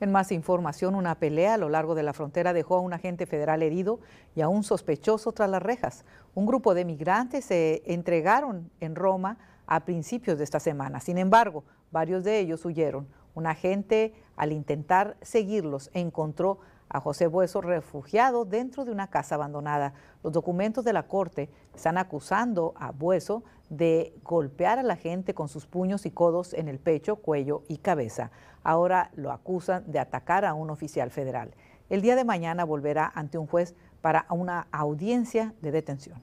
En más información, una pelea a lo largo de la frontera dejó a un agente federal herido y a un sospechoso tras las rejas. Un grupo de migrantes se entregaron en Roma a principios de esta semana. Sin embargo, varios de ellos huyeron. Un agente, al intentar seguirlos, encontró a José Bueso refugiado dentro de una casa abandonada. Los documentos de la corte están acusando a Bueso de golpear a la gente con sus puños y codos en el pecho, cuello y cabeza. Ahora lo acusan de atacar a un oficial federal. El día de mañana volverá ante un juez para una audiencia de detención.